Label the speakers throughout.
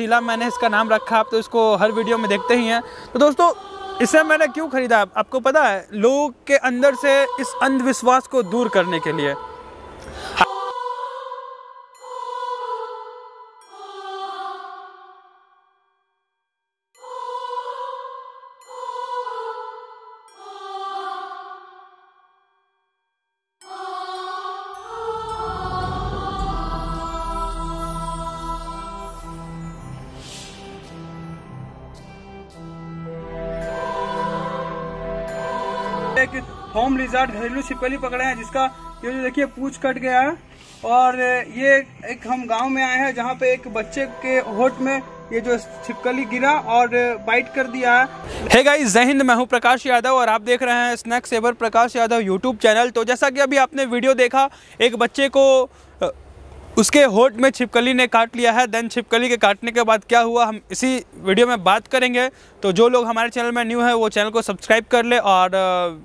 Speaker 1: शीला मैंने इसका नाम रखा आप तो इसको हर वीडियो में देखते ही हैं तो दोस्तों इसे मैंने क्यों ख़रीदा आपको पता है लोग के अंदर से इस अंधविश्वास को दूर करने के लिए होम रिजॉर्ट घरेलू छिपकली पकड़े हैं जिसका ये जो देखिए पूछ कट गया है और ये एक हम गांव में आए हैं जहां पे एक बच्चे के होट में ये जो छिपकली गिरा और बाइट कर दिया है हे गाइस जय हिंद मैं हूं प्रकाश यादव और आप देख रहे हैं snacks ever Prakash Yadav YouTube channel तो जैसा कि अभी आपने वीडियो देखा एक बच्चे को उसके होट में छिपकली ने काट लिया है देन छिपकली के काटने के बाद क्या हुआ हम इसी वीडियो में बात करेंगे तो जो लोग हमारे चैनल में न्यू है वो चैनल को सब्सक्राइब कर ले और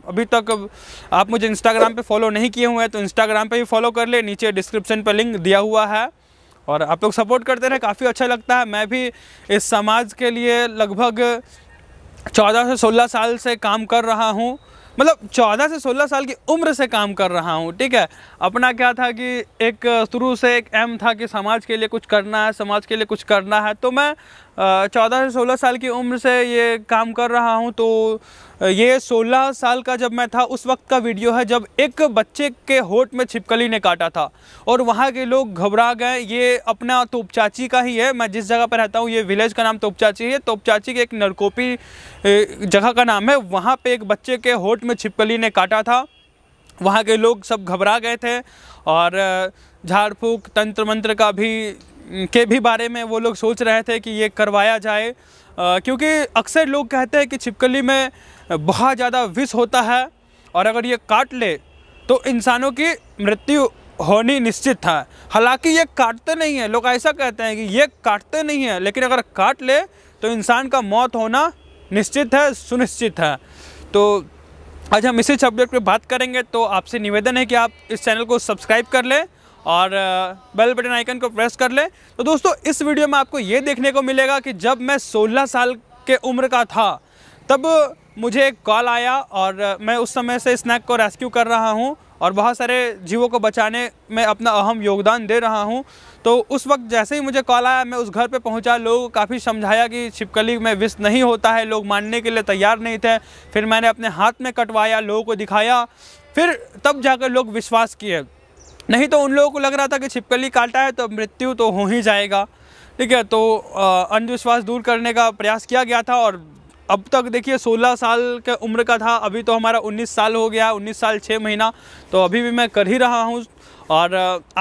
Speaker 1: अभी तक आप मुझे इंस्टाग्राम पे फॉलो नहीं किए हुए हैं तो इंस्टाग्राम पे भी फॉलो कर ले नीचे डिस्क्रिप्शन पर लिंक दिया हुआ है और आप लोग सपोर्ट करते रहे काफ़ी अच्छा लगता है मैं भी इस समाज के लिए लगभग चौदह से सोलह साल से काम कर रहा हूँ मतलब 14 से 16 साल की उम्र से काम कर रहा हूँ ठीक है अपना क्या था कि एक शुरू से एक एम था कि समाज के लिए कुछ करना है समाज के लिए कुछ करना है तो मैं चौदह से सोलह साल की उम्र से ये काम कर रहा हूँ तो ये सोलह साल का जब मैं था उस वक्त का वीडियो है जब एक बच्चे के होठ में छिपकली ने काटा था और वहाँ के लोग घबरा गए ये अपना तोपचाची का ही है मैं जिस जगह पर रहता हूँ ये विलेज का नाम तोपचाची है तोपचाची के एक नरकोपी जगह का नाम है वहाँ पे एक बच्चे के होठ में छिपकली ने काटा था वहाँ के लोग सब घबरा गए थे और झाड़ तंत्र मंत्र का भी के भी बारे में वो लोग सोच रहे थे कि ये करवाया जाए क्योंकि अक्सर लोग कहते हैं कि छिपकली में बहुत ज़्यादा विष होता है और अगर ये काट ले तो इंसानों की मृत्यु होनी निश्चित था हालांकि ये काटते नहीं हैं लोग ऐसा कहते हैं कि ये काटते नहीं हैं लेकिन अगर काट ले तो इंसान का मौत होना निश्चित है सुनिश्चित है तो आज हम इसी सब्जेक्ट पे बात करेंगे तो आपसे निवेदन है कि आप इस चैनल को सब्सक्राइब कर लें और बेल बटन आइकन को प्रेस कर लें तो दोस्तों इस वीडियो में आपको ये देखने को मिलेगा कि जब मैं 16 साल के उम्र का था तब मुझे एक कॉल आया और मैं उस समय से स्नैक को रेस्क्यू कर रहा हूँ और बहुत सारे जीवों को बचाने में अपना अहम योगदान दे रहा हूँ तो उस वक्त जैसे ही मुझे कॉल आया मैं उस घर पे पहुँचा लोगों काफ़ी समझाया कि छिपकली में विष नहीं होता है लोग मानने के लिए तैयार नहीं थे फिर मैंने अपने हाथ में कटवाया लोगों को दिखाया फिर तब जाकर लोग विश्वास किए नहीं तो उन लोगों को लग रहा था कि छिपकली काटा है तो मृत्यु तो हो ही जाएगा ठीक है तो अंधविश्वास दूर करने का प्रयास किया गया था और अब तक देखिए 16 साल के उम्र का था अभी तो हमारा 19 साल हो गया 19 साल 6 महीना तो अभी भी मैं कर ही रहा हूँ और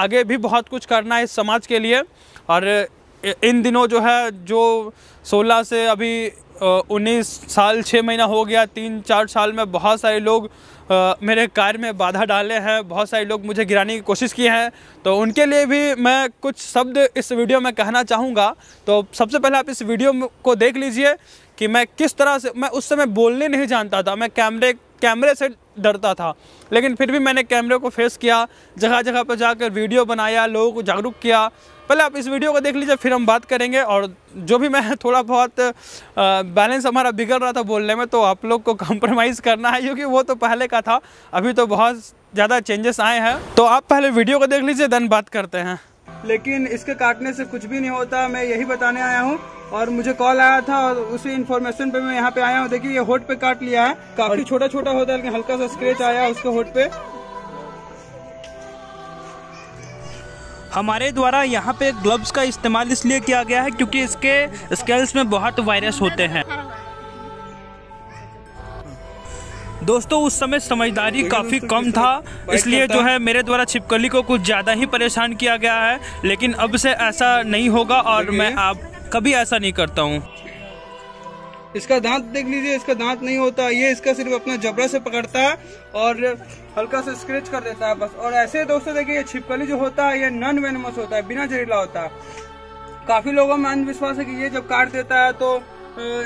Speaker 1: आगे भी बहुत कुछ करना है इस समाज के लिए और इन दिनों जो है जो 16 से अभी उन्नीस साल छः महीना हो गया तीन चार साल में बहुत सारे लोग आ, मेरे कार्य में बाधा डाले हैं बहुत सारे लोग मुझे गिराने की कोशिश किए हैं तो उनके लिए भी मैं कुछ शब्द इस वीडियो में कहना चाहूँगा तो सबसे पहले आप इस वीडियो को देख लीजिए कि मैं किस तरह से मैं उस समय बोलने नहीं जानता था मैं कैमरे कैमरे से डरता था लेकिन फिर भी मैंने कैमरे को फेस किया जगह जगह पर जाकर वीडियो बनाया लोगों को जागरूक किया पहले आप इस वीडियो को देख लीजिए फिर हम बात करेंगे और जो भी मैं थोड़ा बहुत बैलेंस हमारा बिगड़ रहा था बोलने में तो आप लोग को कॉम्प्रोमाइज़ करना है क्योंकि वो तो पहले का था अभी तो बहुत ज़्यादा चेंजेस आए हैं तो आप पहले वीडियो को देख लीजिए देन बात करते हैं लेकिन इसके काटने से कुछ भी नहीं होता मैं यही बताने आया हूँ और मुझे कॉल आया था और उसी इन्फॉर्मेशन पे मैं यहाँ पे आया हूँ देखिए ये होट पे काट लिया है काफी छोटा छोटा होता है लेकिन हल्का सा स्क्रेच आया उसके होट पे हमारे द्वारा यहाँ पे ग्लव्स का इस्तेमाल इसलिए किया गया है क्योंकि इसके स्केल्स में बहुत वायरस होते हैं दोस्तों उस समय समझदारी काफ़ी कम था इसलिए जो है मेरे द्वारा छिपकली को कुछ ज़्यादा ही परेशान किया गया है लेकिन अब से ऐसा नहीं होगा और मैं आप कभी ऐसा नहीं करता हूँ इसका दांत देख लीजिए इसका दांत नहीं होता ये इसका सिर्फ अपना जबरा से पकड़ता है और हल्का सा स्क्रेच कर देता है बस और ऐसे दोस्तों देखिए ये छिपकली जो होता है ये नॉन वेनमस होता है बिना जहरीला होता है काफी लोगों में अंधविश्वास है कि ये जब काट देता है तो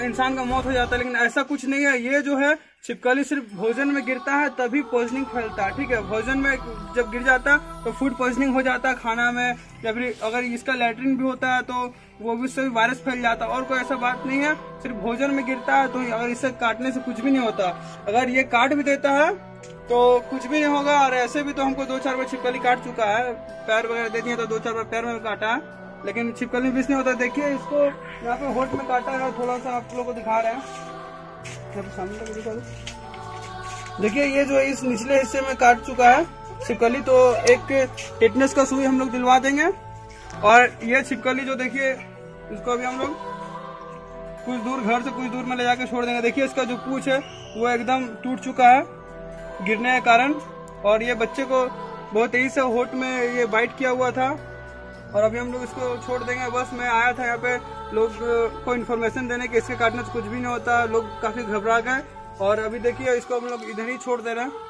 Speaker 1: इंसान का मौत हो जाता है लेकिन ऐसा कुछ नहीं है ये जो है छिपकली सिर्फ भोजन में गिरता है तभी पॉइजनिंग फैलता है ठीक है भोजन में जब गिर जाता तो फूड पॉइजनिंग हो जाता है खाना में या फिर अगर इसका लेटरिन भी होता है तो वो भी उससे भी वायरस फैल जाता और कोई ऐसा बात नहीं है सिर्फ भोजन में गिरता है तो अगर इसे काटने से कुछ भी नहीं होता अगर ये काट भी देता है तो कुछ भी नहीं होगा और ऐसे भी तो हमको दो चार बार छिपकली काट चुका है पैर वगैरह दे दिया तो दो चार बार पैर में काटा है लेकिन छिपकली विष नहीं होता देखिए इसको यहाँ पे होट में काटा है थोड़ा सा आप लोग को दिखा रहे हैं मतलब देखिए ये जो इस निचले हिस्से में काट चुका है छिपकली तो एक टेटनेस का सुई हम लोग दिलवा देंगे और ये छिपकली जो देखिए इसको अभी हम लोग कुछ दूर घर से कुछ दूर में ले जाके छोड़ देंगे देखिए इसका जो पूछ है वो एकदम टूट चुका है गिरने के कारण और ये बच्चे को बहुत तेजी से होट में ये बाइट किया हुआ था और अभी हम लोग इसको छोड़ देंगे बस मैं आया था यहाँ पे लोग को इन्फॉर्मेशन देने के इसके काटने से कुछ भी नहीं होता लोग काफी घबरा गए और अभी देखिए इसको हम लोग इधर ही छोड़ दे रहे हैं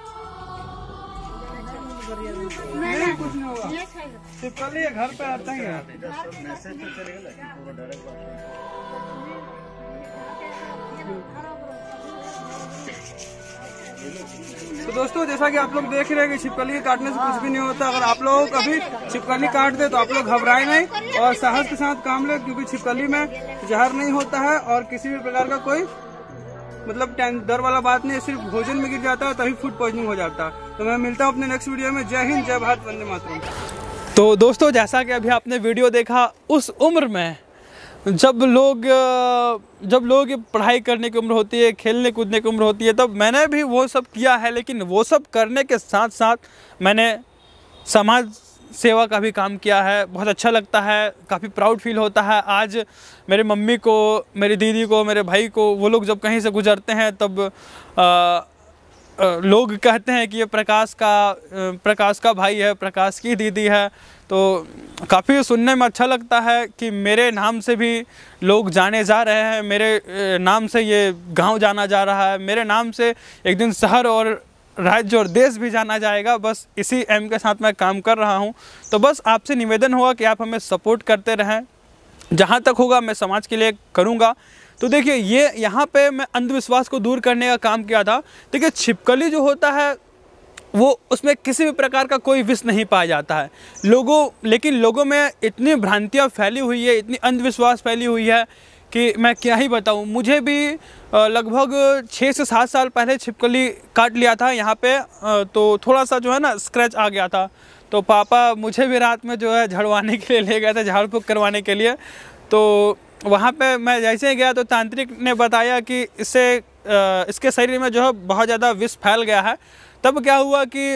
Speaker 1: नहीं कुछ नहीं होगा सिर्फ तो कल ये घर पे आता ही है तो दोस्तों जैसा कि आप लोग देख रहे हैं कि छिपकली काटने से कुछ भी नहीं होता अगर आप लोग कभी छिपकली काट दे तो आप लोग घबराए नहीं और साहस के साथ काम ले क्योंकि छिपकली में जहर नहीं होता है और किसी भी प्रकार का कोई मतलब डर वाला बात नहीं सिर्फ भोजन में गिर जाता है तभी फूड पॉइजनिंग हो जाता है तो मैं मिलता हूँ अपने नेक्स्ट वीडियो में जय हिंद जय भारत वंदे मातरम तो दोस्तों जैसा कि अभी आपने वीडियो देखा उस उम्र में जब लोग जब लोग पढ़ाई करने की उम्र होती है खेलने कूदने की उम्र होती है तब मैंने भी वो सब किया है लेकिन वो सब करने के साथ साथ मैंने समाज सेवा का भी काम किया है बहुत अच्छा लगता है काफ़ी प्राउड फील होता है आज मेरे मम्मी को मेरी दीदी को मेरे भाई को वो लोग जब कहीं से गुजरते हैं तब आ, आ, लोग कहते हैं कि ये प्रकाश का प्रकाश का भाई है प्रकाश की दीदी है तो काफ़ी सुनने में अच्छा लगता है कि मेरे नाम से भी लोग जाने जा रहे हैं मेरे नाम से ये गांव जाना जा रहा है मेरे नाम से एक दिन शहर और राज्य और देश भी जाना जाएगा बस इसी एम के साथ मैं काम कर रहा हूँ तो बस आपसे निवेदन होगा कि आप हमें सपोर्ट करते रहें जहाँ तक होगा मैं समाज के लिए करूँगा तो देखिए ये यहाँ पे मैं अंधविश्वास को दूर करने का काम किया था देखिए छिपकली जो होता है वो उसमें किसी भी प्रकार का कोई विष नहीं पाया जाता है लोगों लेकिन लोगों में इतनी भ्रांतियाँ फैली हुई है इतनी अंधविश्वास फैली हुई है कि मैं क्या ही बताऊँ मुझे भी लगभग छः से सात साल पहले छिपकली काट लिया था यहाँ पे तो थोड़ा सा जो है ना स्क्रैच आ गया था तो पापा मुझे भी रात में जो है झड़वाने के लिए ले गए थे झाड़ फूक करवाने के लिए तो वहाँ पे मैं जैसे ही गया तो तांत्रिक ने बताया कि इससे इसके शरीर में जो है बहुत ज़्यादा विष फैल गया है तब क्या हुआ कि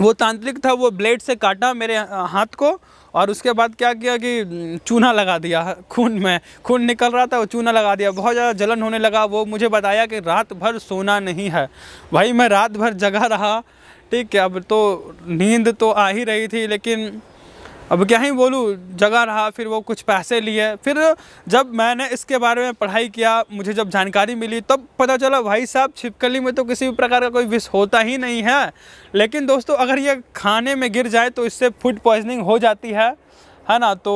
Speaker 1: वो तांत्रिक था वो ब्लेड से काटा मेरे हाथ को और उसके बाद क्या किया कि चूना लगा दिया खून में खून निकल रहा था वो चूना लगा दिया बहुत ज़्यादा जलन होने लगा वो मुझे बताया कि रात भर सोना नहीं है भाई मैं रात भर जगा रहा ठीक है अब तो नींद तो आ ही रही थी लेकिन अब क्या ही बोलूँ जगह रहा फिर वो कुछ पैसे लिए फिर जब मैंने इसके बारे में पढ़ाई किया मुझे जब जानकारी मिली तब पता चला भाई साहब छिपकली में तो किसी भी प्रकार का कोई विष होता ही नहीं है लेकिन दोस्तों अगर ये खाने में गिर जाए तो इससे फूड पॉइजनिंग हो जाती है है ना तो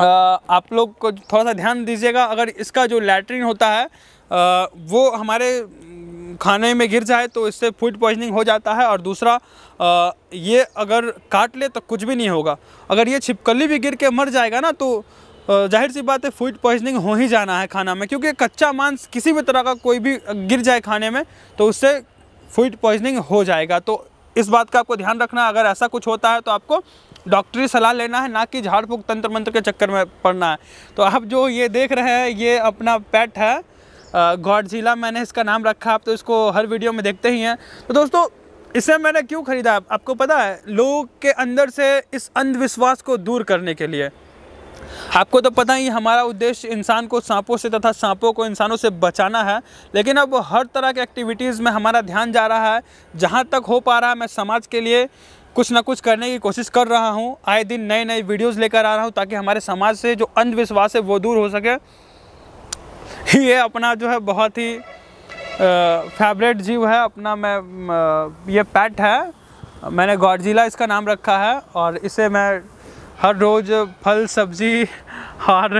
Speaker 1: आ, आप लोग को थोड़ा सा ध्यान दीजिएगा अगर इसका जो लेटरिन होता है आ, वो हमारे खाने में गिर जाए तो इससे फूड पॉइजनिंग हो जाता है और दूसरा आ, ये अगर काट ले तो कुछ भी नहीं होगा अगर ये छिपकली भी गिर के मर जाएगा ना तो जाहिर सी बात है फूड पॉइजनिंग हो ही जाना है खाना में क्योंकि कच्चा मांस किसी भी तरह का कोई भी गिर जाए खाने में तो उससे फूड पॉइजनिंग हो जाएगा तो इस बात का आपको ध्यान रखना अगर ऐसा कुछ होता है तो आपको डॉक्टरी सलाह लेना है ना कि झाड़ फूक तंत्र मंत्र के चक्कर में पड़ना है तो आप जो ये देख रहे हैं ये अपना पेट है गॉडजिला मैंने इसका नाम रखा आप तो इसको हर वीडियो में देखते ही हैं तो दोस्तों इसे मैंने क्यों ख़रीदा आपको पता है लोग के अंदर से इस अंधविश्वास को दूर करने के लिए आपको तो पता ही हमारा उद्देश्य इंसान को सांपों से तथा सांपों को इंसानों से बचाना है लेकिन अब हर तरह के एक्टिविटीज़ में हमारा ध्यान जा रहा है जहाँ तक हो पा रहा है मैं समाज के लिए कुछ ना कुछ करने की कोशिश कर रहा हूँ आए दिन नए नए वीडियोज़ लेकर आ रहा हूँ ताकि हमारे समाज से जो अंधविश्वास है वो दूर हो सके ये अपना जो है बहुत ही फेवरेट जीव है अपना मैं ये पेट है मैंने गौरजिला इसका नाम रखा है और इसे मैं हर रोज़ फल सब्जी हर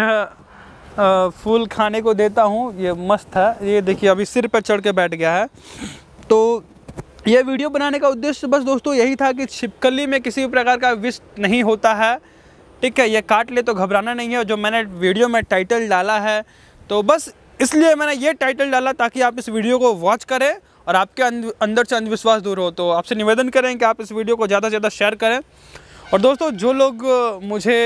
Speaker 1: फूल खाने को देता हूँ ये मस्त है ये देखिए अभी सिर पर चढ़ के बैठ गया है तो यह वीडियो बनाने का उद्देश्य बस दोस्तों यही था कि छिपकली में किसी भी प्रकार का विष नहीं होता है ठीक है ये काट ले तो घबराना नहीं है जो मैंने वीडियो में टाइटल डाला है तो बस इसलिए मैंने ये टाइटल डाला ताकि आप इस वीडियो को वॉच करें और आपके अंदर से अंधविश्वास दूर हो तो आपसे निवेदन करें कि आप इस वीडियो को ज़्यादा से ज़्यादा शेयर करें और दोस्तों जो लोग मुझे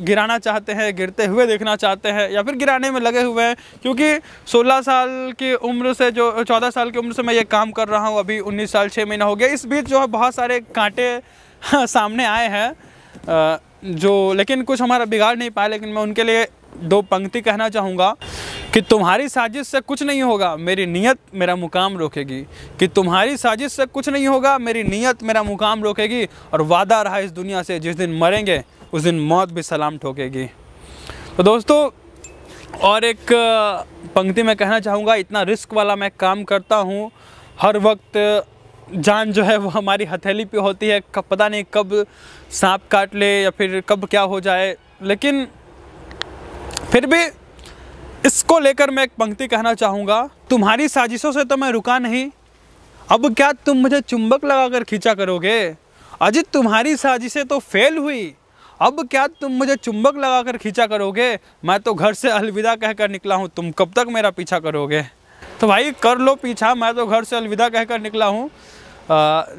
Speaker 1: गिराना चाहते हैं गिरते हुए देखना चाहते हैं या फिर गिराने में लगे हुए हैं क्योंकि 16 साल की उम्र से जो 14 साल की उम्र से मैं ये काम कर रहा हूँ अभी 19 साल 6 महीना हो गया इस बीच जो है बहुत सारे कांटे हाँ, सामने आए हैं जो लेकिन कुछ हमारा बिगाड़ नहीं पाया लेकिन मैं उनके लिए दो पंक्ति कहना चाहूँगा कि तुम्हारी साजिश से कुछ नहीं होगा मेरी नीयत मेरा मुकाम रोकेगी कि तुम्हारी साजिश से कुछ नहीं होगा मेरी नीयत मेरा मुकाम रोकेगी और वादा रहा इस दुनिया से जिस दिन मरेंगे उस दिन मौत भी सलाम ठोकेगी तो दोस्तों और एक पंक्ति मैं कहना चाहूँगा इतना रिस्क वाला मैं काम करता हूँ हर वक्त जान जो है वो हमारी हथेली पे होती है कब पता नहीं कब सांप काट ले या फिर कब क्या हो जाए लेकिन फिर भी इसको लेकर मैं एक पंक्ति कहना चाहूँगा तुम्हारी साजिशों से तो मैं रुका नहीं अब क्या तुम मुझे चुंबक लगाकर खींचा करोगे अजित तुम्हारी साजिशें तो फेल हुई अब क्या तुम मुझे चुंबक लगाकर खींचा करोगे मैं तो घर से अलविदा कहकर निकला हूँ तुम कब तक मेरा पीछा करोगे तो भाई कर लो पीछा मैं तो घर से अलविदा कहकर निकला हूँ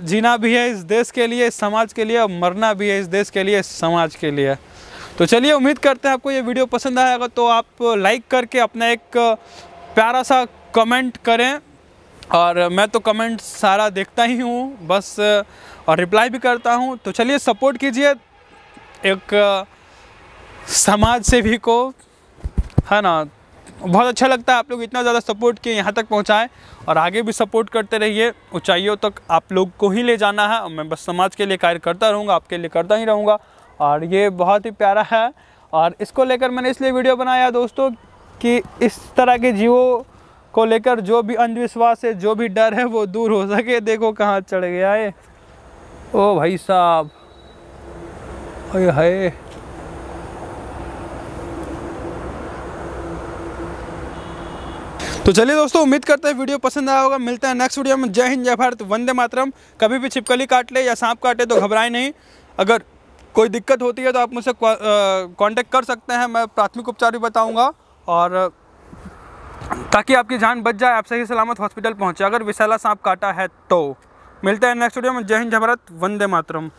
Speaker 1: जीना भी है इस देश के लिए इस समाज के लिए और मरना भी है इस देश के लिए इस समाज के लिए तो चलिए उम्मीद करते हैं आपको ये वीडियो पसंद आएगा तो आप लाइक करके अपना एक प्यारा सा कमेंट करें और मैं तो कमेंट सारा देखता ही हूँ बस और रिप्लाई भी करता हूँ तो चलिए सपोर्ट कीजिए एक समाज सेवी को है ना बहुत अच्छा लगता है आप लोग इतना ज़्यादा सपोर्ट किए यहाँ तक पहुँचाएँ और आगे भी सपोर्ट करते रहिए ऊंचाइयों तक आप लोग को ही ले जाना है मैं बस समाज के लिए कार्य करता रहूँगा आपके लिए करता ही रहूँगा और ये बहुत ही प्यारा है और इसको लेकर मैंने इसलिए वीडियो बनाया दोस्तों कि इस तरह के जीवों को लेकर जो भी अंधविश्वास है जो भी डर है वो दूर हो सके देखो कहाँ चढ़ गया है ओ भाई साहब अरे हाय तो चलिए दोस्तों उम्मीद करते हैं वीडियो पसंद आया होगा मिलते हैं नेक्स्ट वीडियो में जय हिंद जय भारत वंदे मातरम कभी भी छिपकली काट ले या सांप काटे तो घबराए नहीं अगर कोई दिक्कत होती है तो आप मुझसे कांटेक्ट कर सकते हैं मैं प्राथमिक उपचार भी बताऊँगा और ताकि आपकी जान बच जाए आप सही सलामत हॉस्पिटल पहुँचे अगर विशाला सांप काटा है तो मिलते हैं नेक्स्ट वीडियो में जय हिंद जय भारत वंदे मातरम